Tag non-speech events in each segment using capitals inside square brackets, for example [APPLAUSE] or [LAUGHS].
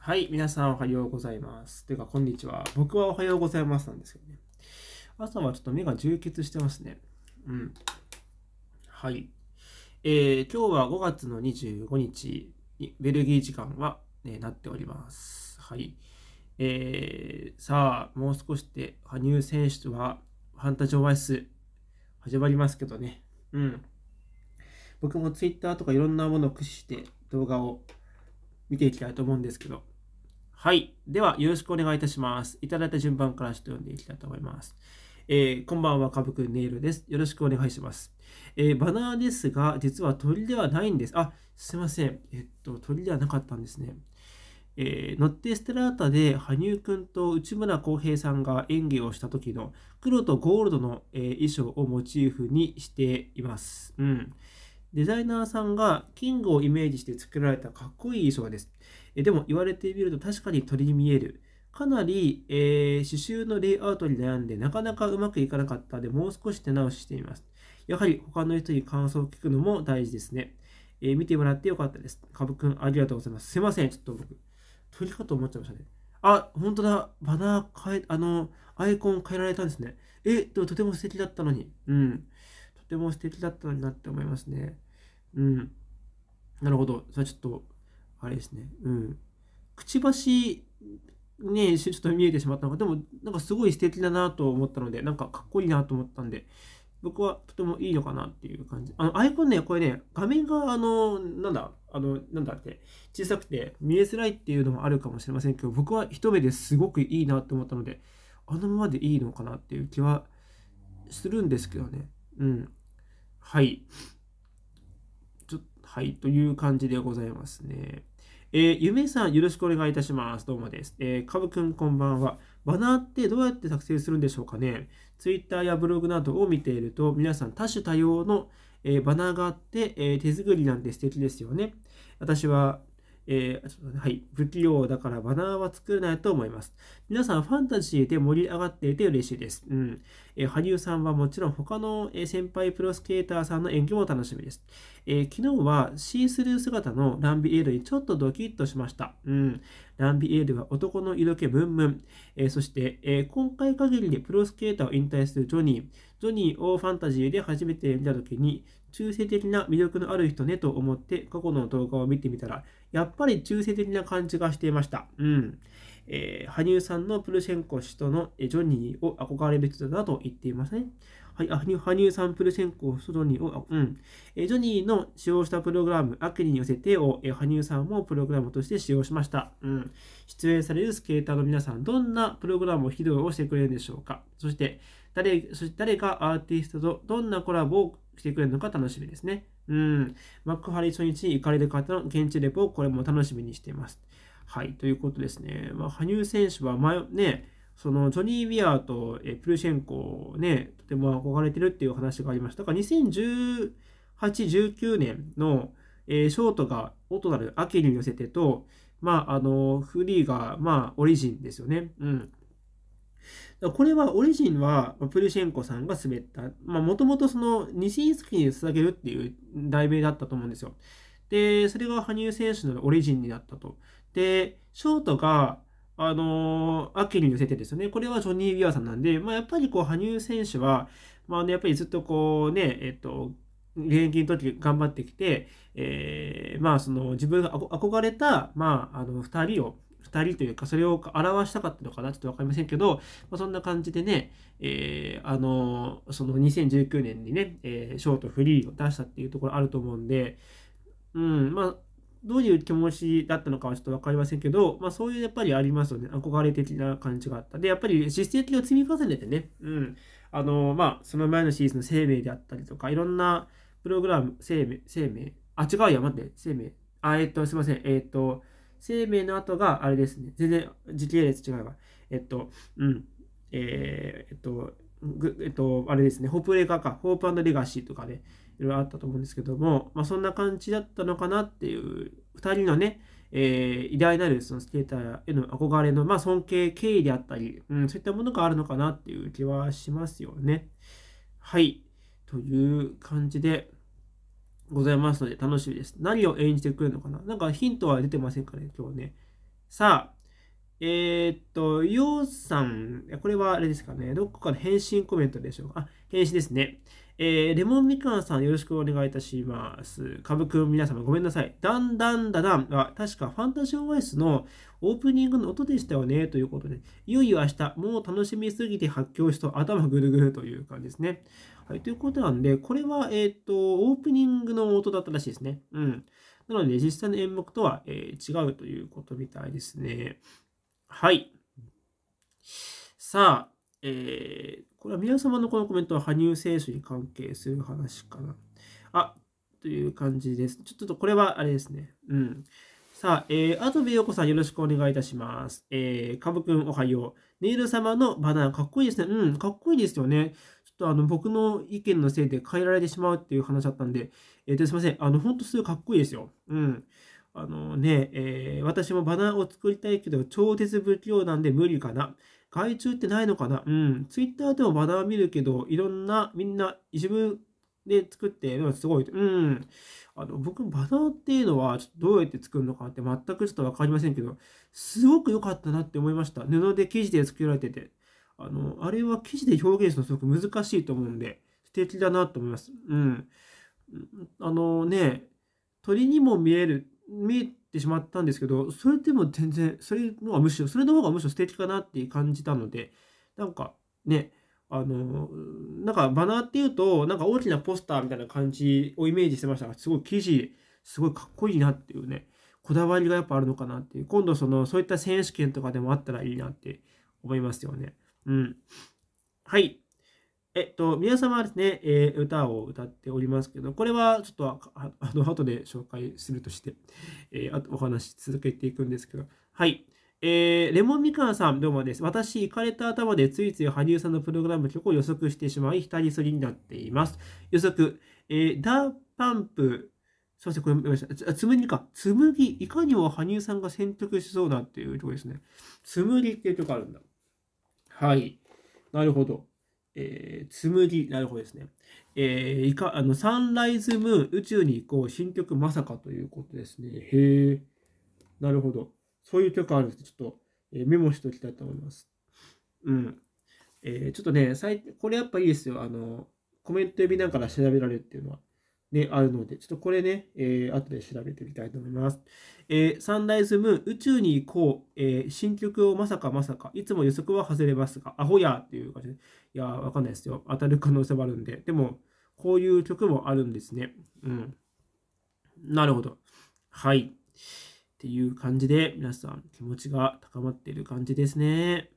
はい、皆さんおはようございます。というか、こんにちは。僕はおはようございますなんですけどね。朝はちょっと目が充血してますね。うん。はい。えー、今日は5月の25日に、ベルギー時間は、ね、なっております。はい。えー、さあ、もう少しで、羽生選手とは、ファンタジオアイス、始まりますけどね。うん。僕も Twitter とかいろんなものを駆使して動画を見ていきたいと思うんですけど、はい。では、よろしくお願いいたします。いただいた順番からちょっと読んでいきたいと思います。えー、こんばんは、かぶくネイルです。よろしくお願いします。えー、バナーですが、実は鳥ではないんです。あ、すいません。えっと、鳥ではなかったんですね。えー、ノッテ・ステラータで羽生くんと内村航平さんが演技をした時の黒とゴールドの、えー、衣装をモチーフにしています。うん。デザイナーさんがキングをイメージして作られたかっこいい衣装です。えでも言われてみると確かに鳥に見える。かなり、えー、刺繍のレイアウトに悩んで、なかなかうまくいかなかったので、もう少し手直ししています。やはり他の人に感想を聞くのも大事ですね。えー、見てもらってよかったです。かぶくん、ありがとうございます。すいません、ちょっと僕、鳥かと思っちゃいましたね。あ、本当だ。バナー変え、あの、アイコン変えられたんですね。え、でもとても素敵だったのに。うん。とても素敵だったのになって思いますね。うん。なるほど。それはちょっとあれですね。うん。くちばし、ね、ちょっと見えてしまったのが、でも、なんかすごい素敵だなと思ったので、なんかかっこいいなと思ったんで、僕はとてもいいのかなっていう感じ。あの、アイコンね、これね、画面が、あの、なんだ、あの、なんだって、小さくて見えづらいっていうのもあるかもしれませんけど、僕は一目ですごくいいなと思ったので、あのままでいいのかなっていう気はするんですけどね。うん。はい。はい、という感じでございますね。えー、ゆめさん、よろしくお願いいたします。どうもです。えー、かぶくん、こんばんは。バナーってどうやって作成するんでしょうかね。ツイッターやブログなどを見ていると、皆さん多種多様の、えー、バナーがあって、えー、手作りなんて素敵ですよね。私はえー、はい、不器用だからバナーは作れないと思います。皆さん、ファンタジーで盛り上がっていて嬉しいです。うん。えー、羽生さんはもちろん他の先輩プロスケーターさんの演技も楽しみです。えー、昨日はシースルー姿のランビエールにちょっとドキッとしました。うん。ランビエールは男の色気ムンムン。えそして、え今回限りでプロスケーターを引退するジョニー。ジョニーをファンタジーで初めて見たときに、中性的な魅力のある人ねと思って過去の動画を見てみたら、やっぱり中性的な感じがしていました。うん。えー、羽生さんのプルシェンコ氏とのジョニーを憧れる人だと言っていますね。はい、あ羽生さん、プルシェンコ氏とジョニーを、うん。えジョニーの使用したプログラム、アリに寄せてを、え羽生さんもプログラムとして使用しました。うん。出演されるスケーターの皆さん、どんなプログラムを披露をしてくれるでしょうかそして、誰、そして誰がアーティストとどんなコラボを来てくれるのか楽しみですね。うん。マックハリ初日、行かれる方の現地レポをこれも楽しみにしています。はい、ということですね。まあ、羽生選手は前、ね、そのジョニー・ウィアーとえプルシェンコをね、とても憧れてるっていう話がありました。だから2018、19年の、えー、ショートが音なる秋に寄せてと、まあ、あの、フリーが、まあ、オリジンですよね。うん。これは、オリジンは、プルシェンコさんが滑った。まあ、もともとその、ニシンスキーに捧げるっていう題名だったと思うんですよ。で、それが羽生選手のオリジンになったと。で、ショートが、あのー、秋に寄せてですよね。これはジョニー・ビアさんなんで、まあ、やっぱりこう、羽生選手は、まあね、やっぱりずっとこうね、えっと、現役の時頑張ってきて、えー、まあその自分が憧れた、まああの2人を2人というかそれを表したかったのかなちょっと分かりませんけど、まあ、そんな感じでね、えー、あのその2019年にね、えー、ショートフリーを出したっていうところあると思うんで、うんまあ、どういう気持ちだったのかはちょっと分かりませんけど、まあ、そういうやっぱりありますよね憧れ的な感じがあったでやっぱり実績を積み重ねてね、うんあのまあ、その前のシーズンの生命であったりとかいろんなプログラム生命生命あ違うや待って生命あえっ、とすいませんえっ、と生命の後があれですね。全然時系列違うわ。えっと、うん。えー、えっと、えっと、あれですね。ホープレガーか。ホープレガシーとかで、ね、いろいろあったと思うんですけども、まあ、そんな感じだったのかなっていう、2人のね、えー、偉大なるそのスケーターへの憧れの、まあ、尊敬、敬意であったり、うん、そういったものがあるのかなっていう気はしますよね。はい。という感じで、ございますので楽しみです。何を演じてくれるのかななんかヒントは出てませんかね、今日ね。さあ、えー、っと、ようさん、これはあれですかね、どこかの返信コメントでしょうか。あ、返信ですね。えー、レモンみかんさんよろしくお願いいたします。かぶくん皆様ごめんなさい。だんだんだだんは確かファンタジオアイスのオープニングの音でしたよねということで、いよいよ明日、もう楽しみすぎて発狂しと頭ぐるぐるという感じですね。はい、ということなんで、これは、えっ、と、オープニングの音だったらしいですね。うん。なので、実際の演目とは、えー、違うということみたいですね。はい。さあ、えー、これは皆様のこのコメントは羽生選手に関係する話かな。あ、という感じです。ちょっとこれはあれですね。うん。さあ、えー、アトビヨコさんよろしくお願いいたします。えー、カブくんおはよう。ネイル様のバナナかっこいいですね。うん、かっこいいですよね。とあの僕の意見のせいで変えられてしまうっていう話だったんで、えっ、ー、とすいません、あの、ほんとすごいかっこいいですよ。うん。あのね、えー、私もバナーを作りたいけど、超絶不器用なんで無理かな。外注ってないのかなうん。ツイッターでもバナー見るけど、いろんな、みんな自分で作ってるのはすごい。うん。あの、僕、バナーっていうのは、どうやって作るのかって全くちょっと分かりませんけど、すごく良かったなって思いました。布で生地で作られてて。あの、あれは記事で表現するのすごく難しいと思うんで、素敵だなと思います。うん。あのね、鳥にも見える、見えてしまったんですけど、それでも全然、それのがむしろ、それの方がむしろ素敵かなって感じたので、なんかね、あの、なんかバナーっていうと、なんか大きなポスターみたいな感じをイメージしてましたが、すごい記事、すごいかっこいいなっていうね、こだわりがやっぱあるのかなっていう、今度その、そういった選手権とかでもあったらいいなって思いますよね。うん。はい。えっと、皆様はですね、えー、歌を歌っておりますけど、これはちょっとああの後で紹介するとして、えー、あとお話し続けていくんですけど、はい。えー、レモンみかんさん、どうもです。私、行かれた頭でついつい羽生さんのプログラム曲を予測してしまい、浸りすぎになっています。予測、えー、ダーパンプ、すみません、これ見ました。つむぎか。つむぎ、いかにも羽生さんが選曲しそうだっていうところですね。つむぎっていうとこあるんだ。はい。なるほど。えー、紬、なるほどですね。えー、いかあのサンライズムーン、宇宙に行こう、新曲まさかということですね。へえ、なるほど。そういう曲あるんですちょっと、えー、メモしておきたいと思います。うん。えー、ちょっとね、これやっぱいいですよ。あの、コメント読みながら調べられるっていうのは。であるので、ちょっとこれね、えー、後で調べてみたいと思います。えー、サンライズムーン、宇宙に行こう、えー、新曲をまさかまさか、いつも予測は外れますが、アホやっていう感じで、いやわかんないですよ。当たる可能性もあるんで、でも、こういう曲もあるんですね。うん。なるほど。はい。っていう感じで、皆さん気持ちが高まっている感じですね。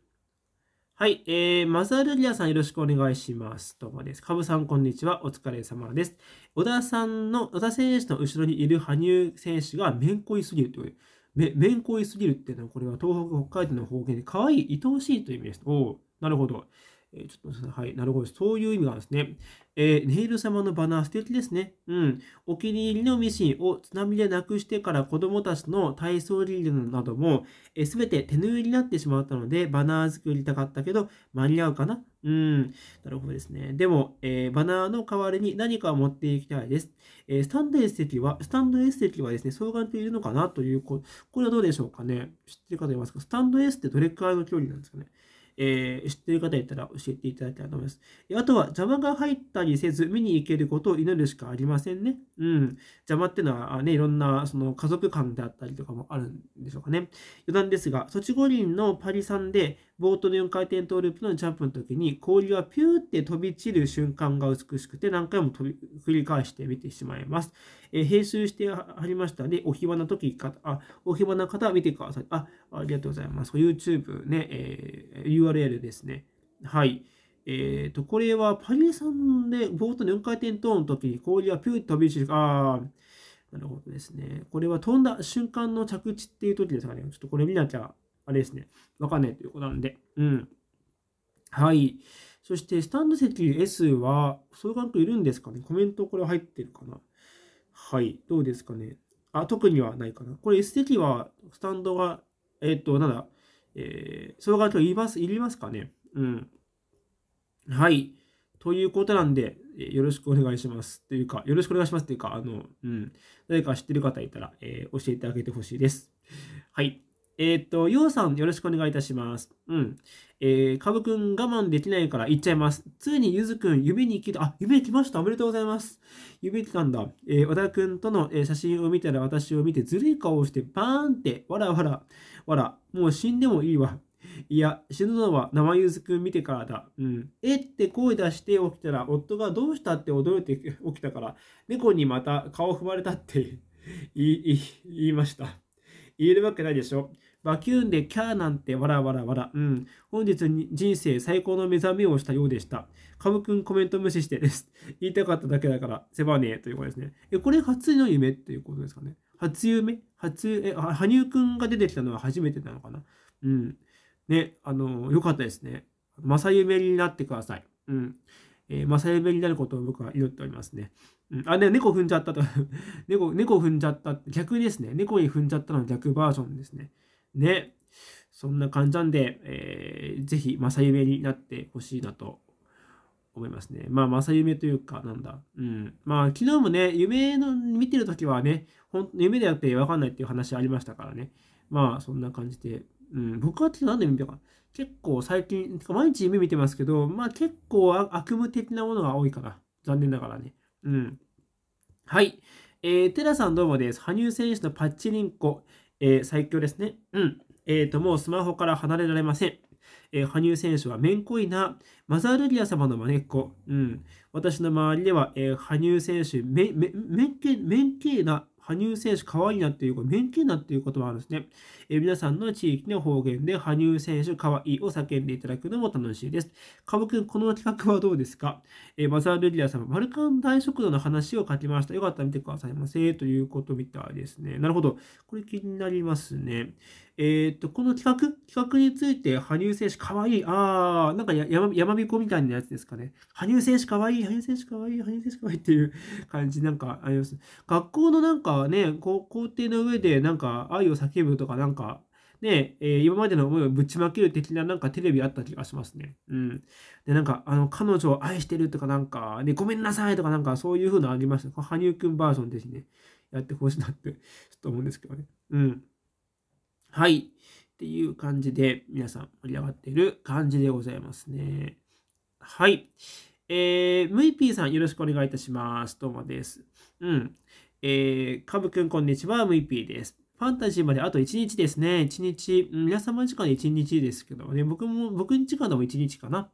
はい、えー、マザルリアさんよろしくお願いします。どうもです。カブさんこんにちは。お疲れ様です。小田さんの、小田選手の後ろにいる羽生選手がめんこいすぎるという。め、めんこいすぎるっていうのは、これは東北、北海道の方言で、可愛い愛おしいという意味です。おおなるほど。えー、ちょっとですね、はい、なるほどそういう意味がですね。えー、ネイル様のバナー素敵ですね。うん。お気に入りのミシンを津波でなくしてから子供たちの体操リールなども、えー、全て手縫いになってしまったので、バナー作りたかったけど、間に合うかなうん。なるほどですね。でも、えー、バナーの代わりに何かを持っていきたいです。えー、スタンド S 席は、スタンド S 席はですね、双眼鏡ているのかなというこ、これはどうでしょうかね。知ってる方いますかスタンド S ってどれくらいの距離なんですかね。えー、知っている方いたら教えていただきたいと思います。あとは、邪魔が入ったりせず、見に行けることを祈るしかありませんね。うん。邪魔っていうのは、ね、いろんなその家族間であったりとかもあるんでしょうかね。余談ですが、ソチ五輪のパリさんで、冒頭の4回転トーループのジャンプの時に氷はピューって飛び散る瞬間が美しくて何回も飛び繰り返して見てしまいます。えー、編集してありましたで、お暇な時方、あ、お暇な方は見てください。あ、ありがとうございます。YouTube ね、えー、URL ですね。はい。えっ、ー、と、これはパリエさんで冒頭の4回転トーンの時に氷はピューって飛び散る。ああ、なるほどですね。これは飛んだ瞬間の着地っていう時ですかね。ちょっとこれ見なきゃあれですね、わかんないということなんで、うん。はい。そして、スタンド席 S は、相関区いるんですかねコメントこれ入ってるかなはい。どうですかねあ、特にはないかな。これ S 席は、スタンドが、えっ、ー、と、なんだ、えー、相関区います、いりますかねうん。はい。ということなんで、よろしくお願いします。というか、よろしくお願いしますというか、あの、うん。誰か知ってる方いたら、えー、教えてあげてほしいです。はい。えっ、と、ようさん、よろしくお願いいたします。うん。えー、かぶくん我慢できないから行っちゃいます。ついにゆずくん、夢に来た。あ、夢来ました。おめでとうございます。夢来たんだ。えー、小田くんとの、え写真を見たら私を見てずるい顔をして、バーンって、わらわら、わら、もう死んでもいいわ。いや、死ぬのは生ゆずくん見てからだ。うん。えって声出して起きたら、夫がどうしたって驚いて起きたから、猫にまた顔踏まれたってい、言いました。言えるわけないでしょ。バキューンでキャーなんてわらわらわら。うん。本日に人生最高の目覚めをしたようでした。カブくんコメント無視してです。[LAUGHS] 言いたかっただけだから、せばねえということですね。え、これ初の夢っていうことですかね。初夢初、え、羽生くんが出てきたのは初めてなのかなうん。ね、あの、良かったですね。正夢になってください。うん。えー、正夢になることを僕は祈っておりますね。うん、あ、で、猫踏んじゃったと [LAUGHS] 猫、猫踏んじゃった。逆ですね。猫に踏んじゃったの逆バージョンですね。ね。そんな感じなんで、えー、ぜひ、正夢になってほしいなと思いますね。まあ、正夢というか、なんだ。うん。まあ、昨日もね、夢の見てるときはね、ほん夢であってわかんないっていう話ありましたからね。まあ、そんな感じで。うん、僕は昨日何で見たか。結構最近、毎日夢見てますけど、まあ結構悪夢的なものが多いかな。残念ながらね。うん。はい。えー、テラさんどうもです。羽生選手のパッチリンコ、えー、最強ですね。うん。えっ、ー、と、もうスマホから離れられません。えー、羽生選手はめんこいな、マザールリア様のまねっこ。うん。私の周りでは、えー、羽生選手め、め、めんけ、めんけいな、羽生選手可愛いなっていう、メンキーなっていう言葉があるんですね。え皆さんの地域の方言で、羽生選手可愛いを叫んでいただくのも楽しいです。かぼくん、この企画はどうですかえマザールリア様、マルカン大食堂の話を書きました。よかったら見てくださいませ。ということみたいですね。なるほど。これ気になりますね。えー、っと、この企画企画について、羽生選手かわいい。あー、なんかや山彦みたいなやつですかね。羽生選手かわいい、羽生選手かわいい、羽生選手かわいいっていう [LAUGHS] 感じ、なんかあります。学校のなんかね、校庭の上でなんか愛を叫ぶとか、なんかね、えー、今までの思いをぶちまける的ななんかテレビあった気がしますね。うん。で、なんか、あの、彼女を愛してるとかなんか、ね、ごめんなさいとかなんかそういう風なのありました。羽生くんバージョンですね。やってほしいなって、ちょっと思うんですけどね。うん。はい。っていう感じで、皆さん盛り上がっている感じでございますね。はい。えー、ムイピーさん、よろしくお願いいたします。どうもです。うん。えー、かぶくん、こんにちは。ムイピーです。ファンタジーまであと1日ですね。1日、皆様時間で1日ですけどね、僕も、僕時間でも1日かな。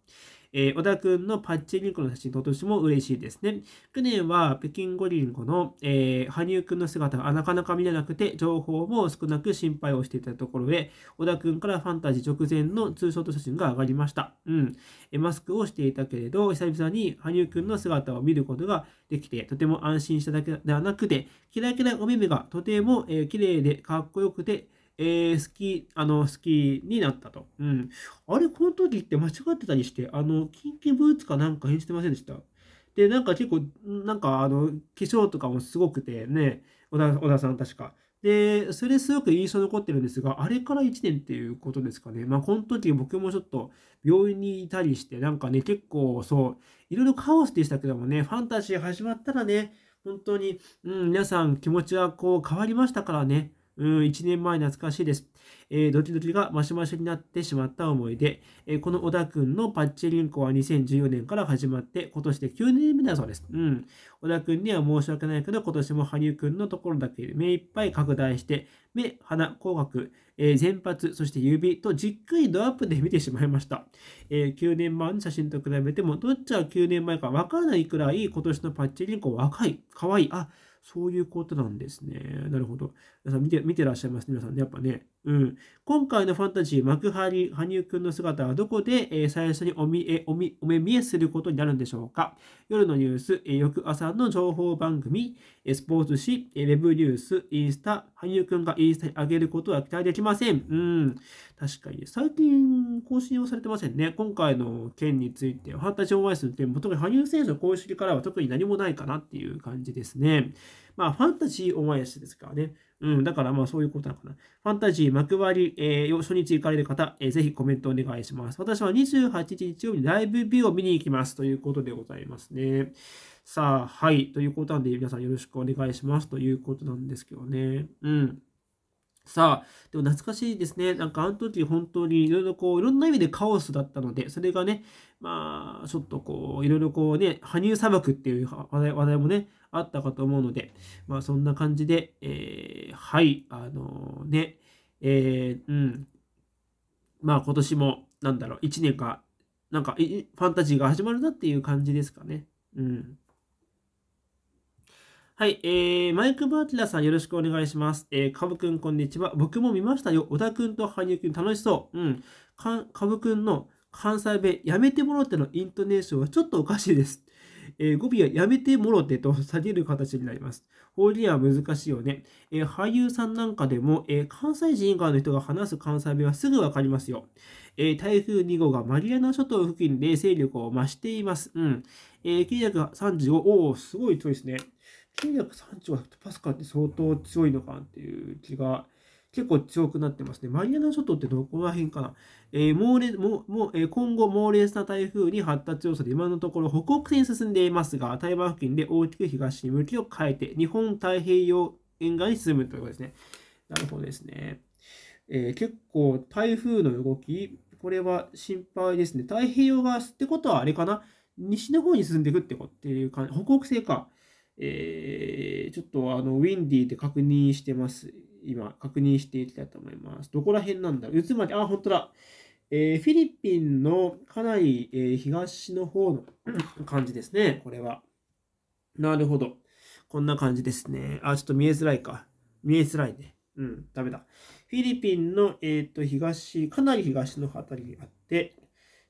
えー、小田くんのパッチリンコの写真と年ても嬉しいですね。去年は北京五輪後の、えー、羽生くんの姿がなかなか見れなくて、情報も少なく心配をしていたところへ、小田くんからファンタジー直前のツーショット写真が上がりました。うん。えマスクをしていたけれど、久々に羽生くんの姿を見ることができて、とても安心しただけではなくて、キラキラお目目がとても、えー、綺麗でかっこよくて、えー、好き、あの、好きになったと。うん。あれ、この時って間違ってたりして、あの、キンキブーツかなんか演じてませんでしたで、なんか結構、なんか、あの、化粧とかもすごくてね、小田小田さん確か。で、それすごく印象残ってるんですが、あれから1年っていうことですかね。まあ、この時僕もちょっと病院にいたりして、なんかね、結構そう、いろいろカオスでしたけどもね、ファンタジー始まったらね、本当に、うん、皆さん気持ちはこう変わりましたからね。うん、1年前懐かしいです。えー、ドキドキがマシマシになってしまった思い出。えー、この小田くんのパッチリンコは2014年から始まって、今年で9年目だそうです。うん。小田くんには申し訳ないけど、今年も羽生くんのところだけ目いっぱい拡大して、目、鼻、口角、えー、前髪、そして指とじっくりドアップで見てしまいました。え9年前の写真と比べても、どっちは9年前かわからないくらい今年のパッチリンコ若い、可愛い、あ、そういうことなんですね。なるほど。皆さん見て見てらっしゃいますね、皆さんね。やっぱね。うん。今回のファンタジー、幕張、羽生くんの姿はどこで、えー、最初にお見えおみお目見えすることになるんでしょうか夜のニュース、え翌朝の情報番組、スポーツ紙、レブニュース、インスタ、羽生くんがインスタに上げることは期待できません。うん。確かに、最近更新をされてませんね。今回の件について、ファンタジーオンアイスの件も特に羽生選手の公式からは特に何もないかなっていう感じですね。まあ、ファンタジーオンアイスですからね。うん、だからまあそういうことなのかな。ファンタジー幕張、えー、初日行かれる方、えー、ぜひコメントお願いします。私は28日日曜日にライブビューを見に行きますということでございますね。さあ、はい。ということなんで、皆さんよろしくお願いしますということなんですけどね。うん。さあ、でも懐かしいですね。なんかあの時本当にいろいろこう、いろんな意味でカオスだったので、それがね、まあ、ちょっとこう、いろいろこうね、羽生砂漠っていう話題話題もね、あったかと思うので、まあそんな感じで、えー、はい、あのー、ね、えー、うん、まあ今年も、なんだろう、1年か、なんかファンタジーが始まるなっていう感じですかね。うん。はい、えー、マイク・バーティラさんよろしくお願いします。えー、カブくんこんにちは。僕も見ましたよ。小田くんと羽生くん楽しそう。うん。か、ブぶくんの関西弁、やめてもろてのイントネーションはちょっとおかしいです。えー、語尾はやめてもろてと下げる形になります。方言は難しいよね。えー、俳優さんなんかでも、えー、関西人以外の人が話す関西弁はすぐわかりますよ。え台風2号がマリアナ諸島付近で勢力を増しています。うん。えー、935、おお、すごい勢いですね。938パスカルって相当強いのかなっていう気が結構強くなってますね。マリアナ諸島ってどこら辺かな、えー、猛烈もも、えー、今後猛烈な台風に発達要素で今のところ北北西に進んでいますが、台湾付近で大きく東に向きを変えて、日本太平洋沿岸に進むということですね。なるほどですね。えー、結構台風の動き、これは心配ですね。太平洋側ってことはあれかな西の方に進んでいくってことっていう感じ、北北西か。えー、ちょっとあのウィンディーで確認してます。今、確認していきたいと思います。どこら辺なんだうつまり、あ、本当だ。えー、フィリピンのかなり、えー、東の方の [CLEARS THROAT] 感じですね、これは。なるほど。こんな感じですね。あ、ちょっと見えづらいか。見えづらいね。うん、ダメだ。フィリピンの、えーと、と東、かなり東の辺りにあって、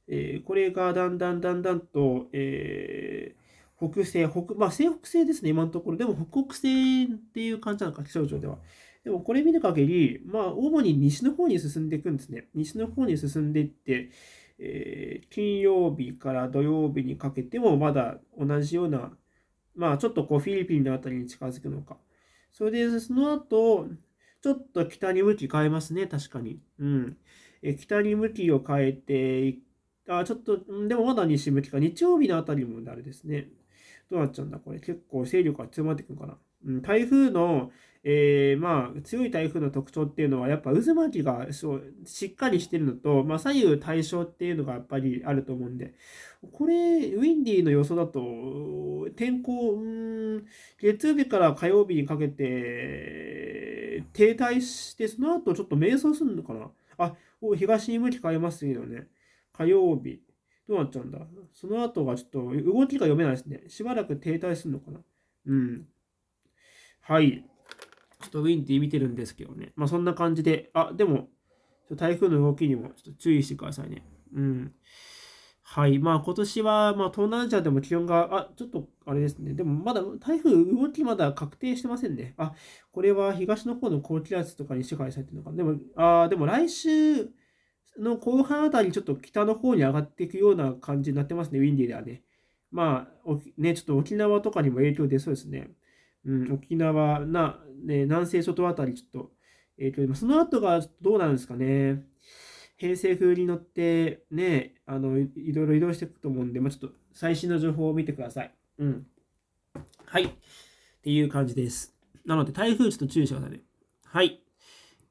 えー、これがだんだんだんだんと、えー、北西、北、まあ、西北西ですね、今のところ。でも、北北西っていう感じなのか、気象庁では。でも、これ見る限り、まあ、主に西の方に進んでいくんですね。西の方に進んでいって、えー、金曜日から土曜日にかけても、まだ同じような、まあ、ちょっとこう、フィリピンの辺りに近づくのか。それで、その後、ちょっと北に向き変えますね、確かに。うん。え北に向きを変えてあ、ちょっと、でもまだ西向きか。日曜日のあたりもあれですね。どうなっちゃうんだこれ結構勢力が強まってくるかな。うん、台風の、えー、まあ、強い台風の特徴っていうのは、やっぱ渦巻きがしっかりしてるのと、まあ、左右対称っていうのがやっぱりあると思うんで、これ、ウィンディーの予想だと、天候、うん、月曜日から火曜日にかけて、停滞して、その後ちょっと迷走するのかな。あ、東に向き変えますよね。火曜日。どうなっちゃうんだその後がちょっと動きが読めないですね。しばらく停滞するのかなうん。はい。ちょっとウィンっィ見てるんですけどね。まあそんな感じで、あ、でも、台風の動きにもちょっと注意してくださいね。うん。はい。まあ今年は、まあ東南アジアでも気温が、あ、ちょっとあれですね。でもまだ台風動きまだ確定してませんね。あ、これは東の方の高気圧とかに支配されてるのかでも、あでも来週、の後半あたり、ちょっと北の方に上がっていくような感じになってますね、ウィンディーではね。まあ、ね、ちょっと沖縄とかにも影響出そうですね。うん、沖縄な、ね、南西諸島あたり、ちょっと影響出ます。その後がどうなるんですかね。偏西風に乗って、ね、あの、いろいろ移動していくと思うんで、まあ、ちょっと最新の情報を見てください。うん。はい。っていう感じです。なので、台風ちょっと注意してくださいね。はい。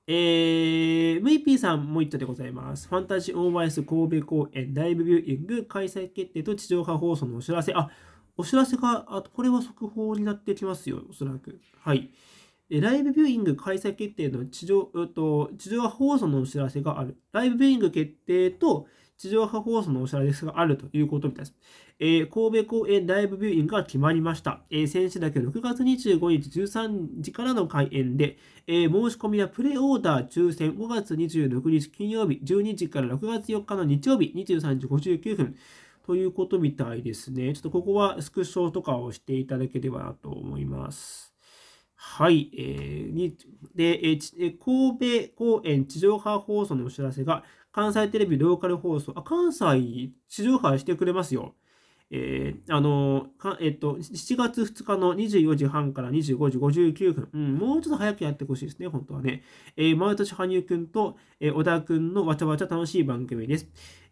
えー、VP さんも言ったでございます。ファンタジーオーバース神戸公演ライブビューイング開催決定と地上波放送のお知らせ。あ、お知らせが、あこれは速報になってきますよ、おそらく。はい。ライブビューイング開催決定の地上、えっと、地上波放送のお知らせがある。ライブビューイング決定と地上波放送のお知らせがあるということみたいです。えー、神戸公園ライブビューイングが決まりました。えー、先週だけ6月25日13時からの開演で、えー、申し込みはプレオーダー抽選5月26日金曜日12時から6月4日の日曜日23時59分。ということみたいですね。ちょっとここはスクショとかをしていただければなと思います。はい。えー、にで、えー、神戸公園地上波放送のお知らせが、関西テレビローカル放送、あ、関西地上波してくれますよ。えー、あのえっと、7月2日の24時半から25時59分、うん、もうちょっと早くやってほしいですね、本当はね。えー、毎年羽生くんと、えー、小田くんのわちゃわちゃ楽しい番組です。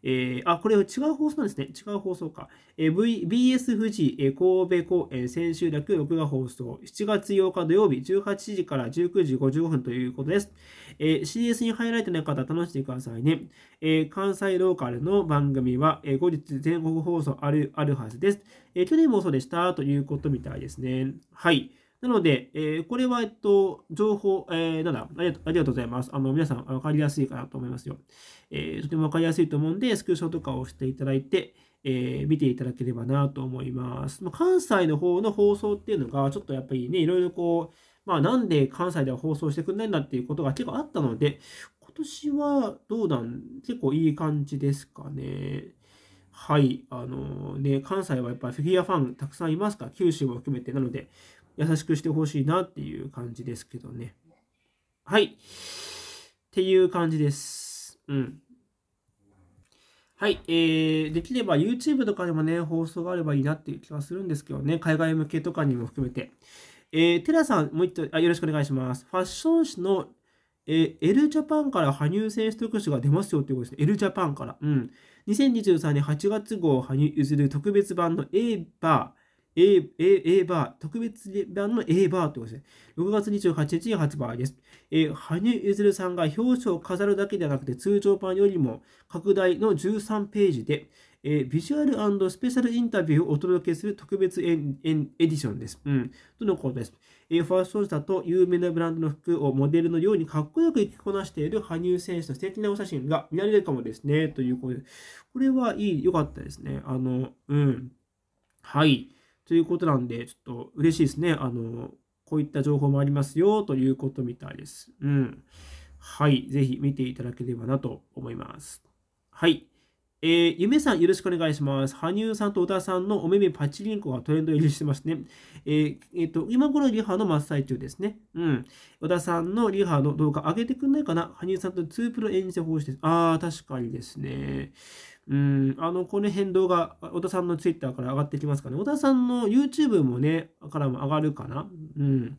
えー、あ、これ違う放送なんですね。違う放送か。えー、v、BS 富士、えー、神戸公演千秋楽録画放送、7月8日土曜日18時から19時55分ということです。えー、CS に入られてない方、楽しんでくださいね。えー、関西ローカルの番組は、えー、後日全国放送ある、あるはずです。えー、去年もそうでしたということみたいですね。はい。なので、えー、これは、えっと、情報、えー、なんだありがとうございます。あの、皆さん、わかりやすいかなと思いますよ。えー、とてもわかりやすいと思うんで、スクショとかをしていただいて、えー、見ていただければなと思います。まあ、関西の方の放送っていうのが、ちょっとやっぱりね、いろいろこう、まあ、なんで関西では放送してくれないんだっていうことが結構あったので、今年はどうなん結構いい感じですかね。はい。あのー、ね、関西はやっぱフィギュアファンたくさんいますから、九州も含めて。なので、優しくしてほしいなっていう感じですけどね。はい。っていう感じです。うん。はい、えー、できれば YouTube とかでもね、放送があればいいなっていう気はするんですけどね、海外向けとかにも含めて。えー、テラさん、もう一度あ、よろしくお願いします。ファッション誌の、えー、エルジャパンから羽生選手特集が出ますよっていうことですね。エルジャパンから。うん。2023年8月号、羽生譲る特別版の A バー、A, A, A バー、特別版の A バーということですね。6月28日に発売です。えー、羽生結弦さんが表紙を飾るだけではなくて、通常版よりも拡大の13ページで、えー、ビジュアルスペシャルインタビューをお届けする特別エディションです。うん。とのことです。えー、ファッショーと有名なブランドの服をモデルのようにかっこよく着こなしている羽生選手の素敵なお写真が見られるかもですね。ということで、これはいい、良かったですね。あの、うん。はい。ということなんで、ちょっと嬉しいですね。あの、こういった情報もありますよということみたいです。うん。はい。ぜひ見ていただければなと思います。はい。えー、ゆめさん、よろしくお願いします。羽生さんと小田さんのお目目パチリンコがトレンド入りしてますね。えー、えー、と、今頃リハの真っ最中ですね。うん。小田さんのリハの動画上げてくんないかな羽生さんとツープロ演じてほしいです。ああ、確かにですね。うん、あの、この辺動画、小田さんの Twitter から上がってきますかね。小田さんの YouTube もね、からも上がるかなうん。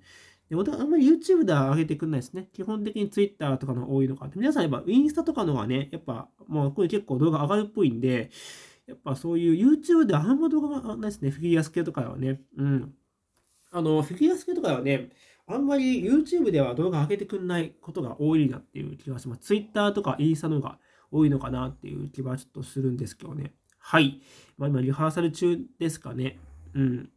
で、たあんまり YouTube では上げてくんないですね。基本的に Twitter とかの多いのか。皆さん、やっぱインスタとかのはね、やっぱ、もうこれ結構動画上がるっぽいんで、やっぱそういう YouTube ではあんま動画がないですね。フィギュアスケーとかはね。うん。あの、フィギュアスケーとかはね、あんまり YouTube では動画上げてくんないことが多いなっていう気がします。Twitter とかインスタの方が多いのかなっていう気はちょっとするんですけどね。はい。まあ今、リハーサル中ですかね。うん。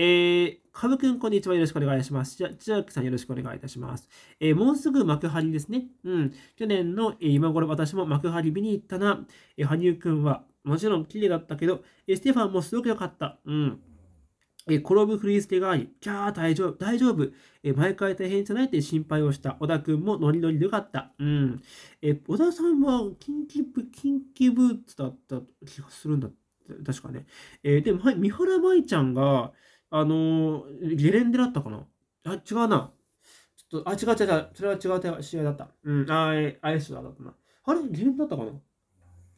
えー、株くん、こんにちは。よろしくお願いします。じゃ、千秋さん、よろしくお願いいたします。えー、もうすぐ幕張ですね。うん。去年の、えー、今頃私も幕張見に行ったな。えー、羽生くんは、もちろん綺麗だったけど、えー、ステファンもすごく良かった。うん。えー、転ぶ振り付けがあり、キャー、大丈夫、大丈夫。えー、毎回大変じゃないって心配をした。小田くんもノリノリでよかった。うん。えー、小田さんは、近畿キ近畿ブーツだった気がするんだ。確かね。えー、でも、はい、三原舞ちゃんが、あのー、ゲレンデだったかなあ、違うな。ちょっと、あ、違う違う違う。それは違う試合だった。うん、あ、アイスだったな。あれゲレンデだったかな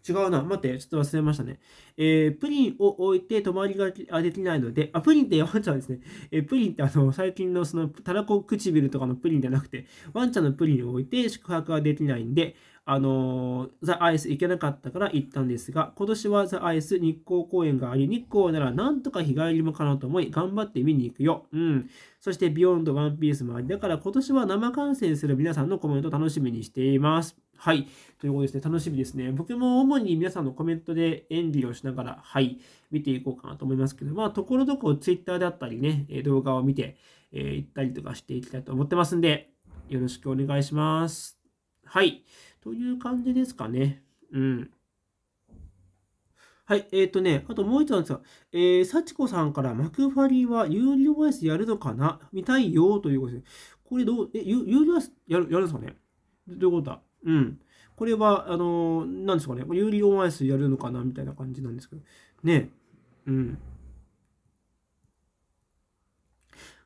違うな。待って、ちょっと忘れましたね。えー、プリンを置いて泊まりができないので、あ、プリンってワンちゃんですね。えー、プリンってあの、最近のその、たらこ唇とかのプリンじゃなくて、ワンちゃんのプリンを置いて宿泊はできないんで、あの、ザ・アイス行けなかったから行ったんですが、今年はザ・アイス日光公園があり、日光ならなんとか日帰りもかなと思い、頑張って見に行くよ。うん。そして、ビヨンド・ワンピースもあり、だから今年は生観戦する皆さんのコメント楽しみにしています。はい。ということですね。楽しみですね。僕も主に皆さんのコメントで演技をしながら、はい、見ていこうかなと思いますけど、まあ、ところどころ Twitter であったりね、動画を見て、えー、行ったりとかしていきたいと思ってますんで、よろしくお願いします。はい。という感じですかね。うん。はい、えっ、ー、とね、あともう一つなんですが、えー、幸子さんからマクファリーは有料イスやるのかな見たいよということです。これどう、え、有料 OS やるやるんですかねどういうことだうん。これは、あのー、なんですかね、有料イスやるのかなみたいな感じなんですけど。ね。うん。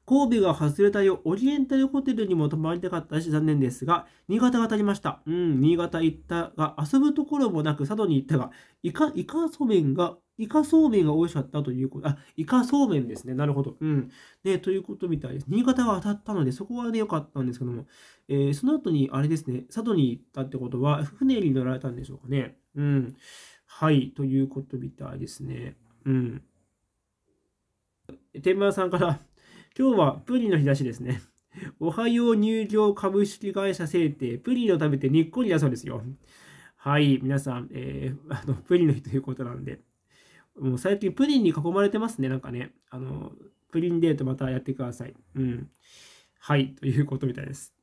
神戸が外れたよ。オリエンタルホテルにも泊まりたかったし、残念ですが、新潟が足りました。うん、新潟行ったが、遊ぶところもなく佐渡に行ったが、イカ、イカそうめんが、イカそうめんが美味しかったということ、あ、イカそうめんですね。なるほど。うん。ね、ということみたいです。新潟が当たったので、そこはね、良かったんですけども、えー、その後に、あれですね、佐渡に行ったってことは、船に乗られたんでしょうかね。うん。はい、ということみたいですね。うん。天満さんから今日はプリンの日差しですね。おはよう乳業株式会社制定、プリンを食べてにっこりだそうですよ。はい、皆さん、えー、あのプリンの日ということなんで、もう最近プリンに囲まれてますね、なんかね。あの、プリンデートまたやってください。うん。はい、ということみたいです。